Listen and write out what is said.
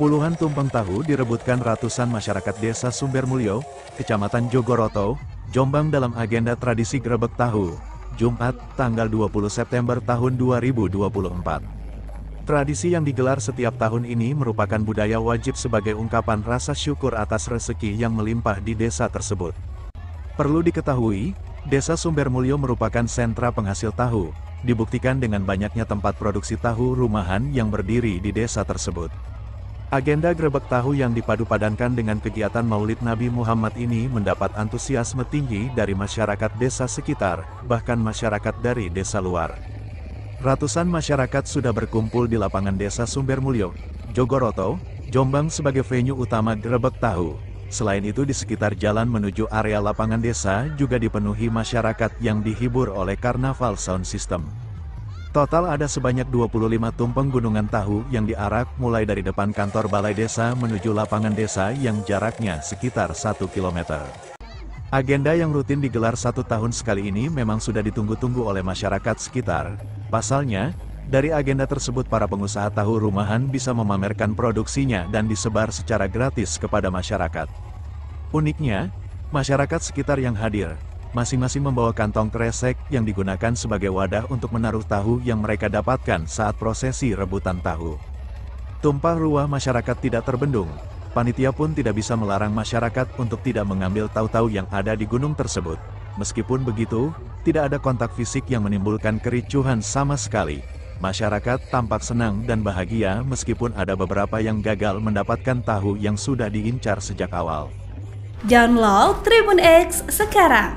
Puluhan tumpeng tahu direbutkan ratusan masyarakat desa Sumber Mulyo, Kecamatan Jogoroto, Jombang dalam agenda tradisi grebek tahu, Jumat, tanggal 20 September tahun 2024. Tradisi yang digelar setiap tahun ini merupakan budaya wajib sebagai ungkapan rasa syukur atas rezeki yang melimpah di desa tersebut. Perlu diketahui, Desa Sumber Mulyo merupakan sentra penghasil tahu, dibuktikan dengan banyaknya tempat produksi tahu rumahan yang berdiri di desa tersebut. Agenda grebek tahu yang dipadu-padankan dengan kegiatan maulid Nabi Muhammad ini mendapat antusiasme tinggi dari masyarakat desa sekitar, bahkan masyarakat dari desa luar. Ratusan masyarakat sudah berkumpul di lapangan desa Sumber Mulyo, Jogoroto, Jombang sebagai venue utama grebek tahu. Selain itu di sekitar jalan menuju area lapangan desa juga dipenuhi masyarakat yang dihibur oleh karnaval sound system. Total ada sebanyak 25 tumpeng gunungan tahu yang diarak mulai dari depan kantor balai desa menuju lapangan desa yang jaraknya sekitar 1 km. Agenda yang rutin digelar satu tahun sekali ini memang sudah ditunggu-tunggu oleh masyarakat sekitar. Pasalnya, dari agenda tersebut para pengusaha tahu rumahan bisa memamerkan produksinya dan disebar secara gratis kepada masyarakat. Uniknya, masyarakat sekitar yang hadir, masing-masing membawa kantong kresek yang digunakan sebagai wadah untuk menaruh tahu yang mereka dapatkan saat prosesi rebutan tahu. Tumpah ruah masyarakat tidak terbendung, panitia pun tidak bisa melarang masyarakat untuk tidak mengambil tahu-tahu yang ada di gunung tersebut. Meskipun begitu, tidak ada kontak fisik yang menimbulkan kericuhan sama sekali. Masyarakat tampak senang dan bahagia meskipun ada beberapa yang gagal mendapatkan tahu yang sudah diincar sejak awal. Download Tribun X sekarang